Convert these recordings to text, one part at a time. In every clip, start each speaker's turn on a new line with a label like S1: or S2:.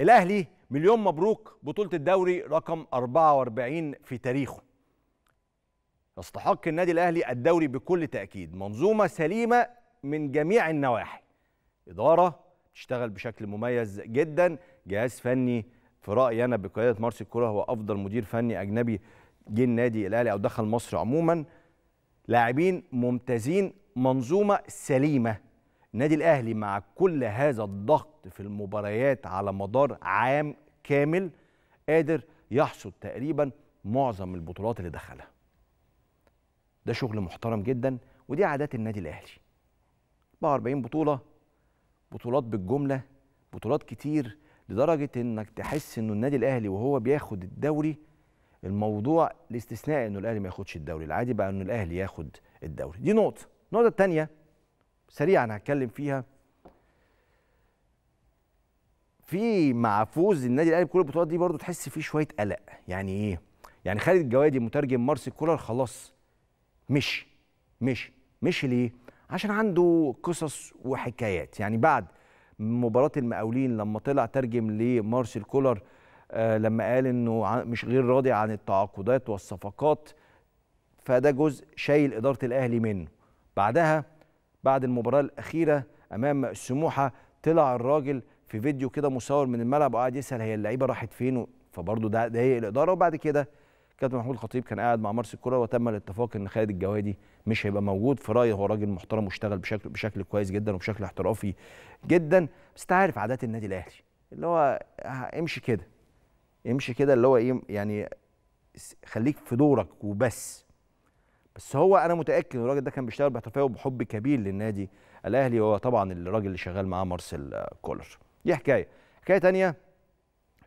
S1: الاهلي مليون مبروك بطوله الدوري رقم 44 في تاريخه يستحق النادي الاهلي الدوري بكل تاكيد منظومه سليمه من جميع النواحي اداره تشتغل بشكل مميز جدا جهاز فني في رايي انا بقياده مارسيل كولر هو افضل مدير فني اجنبي جه النادي الاهلي او دخل مصر عموما لاعبين ممتازين منظومه سليمه النادي الاهلي مع كل هذا الضغط في المباريات على مدار عام كامل قادر يحصد تقريبا معظم البطولات اللي دخلها ده شغل محترم جدا ودي عادات النادي الاهلي 44 بطوله بطولات بالجمله بطولات كتير لدرجه انك تحس انه النادي الاهلي وهو بياخد الدوري الموضوع الاستثناء انه الاهلي ما ياخدش الدوري العادي بقى انه الاهلي ياخد الدوري دي نقطه النقطه الثانيه سريعا هتكلم فيها في مع فوز النادي الاهلي بكل البطولات دي برضو تحس فيه شويه قلق يعني ايه يعني خالد الجوادي مترجم مارسي كولر خلاص مشي مشي مشي ليه عشان عنده قصص وحكايات يعني بعد مباراه المقاولين لما طلع ترجم لمارسيل كولر آه لما قال انه مش غير راضي عن التعاقدات والصفقات فده جزء شايل اداره الاهلي منه بعدها بعد المباراه الاخيره امام سموحه طلع الراجل في فيديو كده مصور من الملعب وقعد يسال هي اللعيبه راحت فين فبرضه ده ضايق الاداره وبعد كده كابتن محمود الخطيب كان قاعد مع مارس الكره وتم الاتفاق ان خالد الجوادي مش هيبقى موجود في رايي هو راجل محترم واشتغل بشكل بشكل كويس جدا وبشكل احترافي جدا بس انت عارف عادات النادي الاهلي اللي هو امشي كده امشي كده اللي هو ايه يعني خليك في دورك وبس بس هو انا متاكد ان الراجل ده كان بيشتغل باحترافيه وبحب كبير للنادي الاهلي وهو طبعا الراجل اللي شغال معاه مارسيل كولر دي حكايه حكايه ثانيه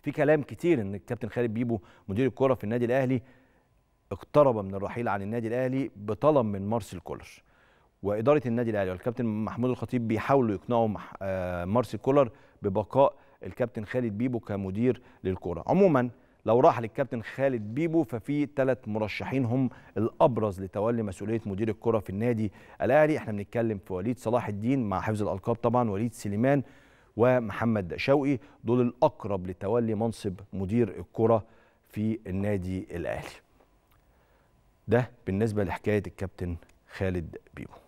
S1: في كلام كتير ان الكابتن خالد بيبو مدير الكره في النادي الاهلي اقترب من الرحيل عن النادي الاهلي بطلب من مارسيل كولر واداره النادي الاهلي والكابتن محمود الخطيب بيحاولوا يقنعوا آه، مارسيل كولر ببقاء الكابتن خالد بيبو كمدير للكره عموما لو راح للكابتن خالد بيبو ففي ثلاث مرشحين هم الابرز لتولي مسؤوليه مدير الكره في النادي الاهلي احنا بنتكلم في وليد صلاح الدين مع حفظ الالقاب طبعا وليد سليمان ومحمد شوقي دول الاقرب لتولي منصب مدير الكره في النادي الاهلي ده بالنسبه لحكايه الكابتن خالد بيبو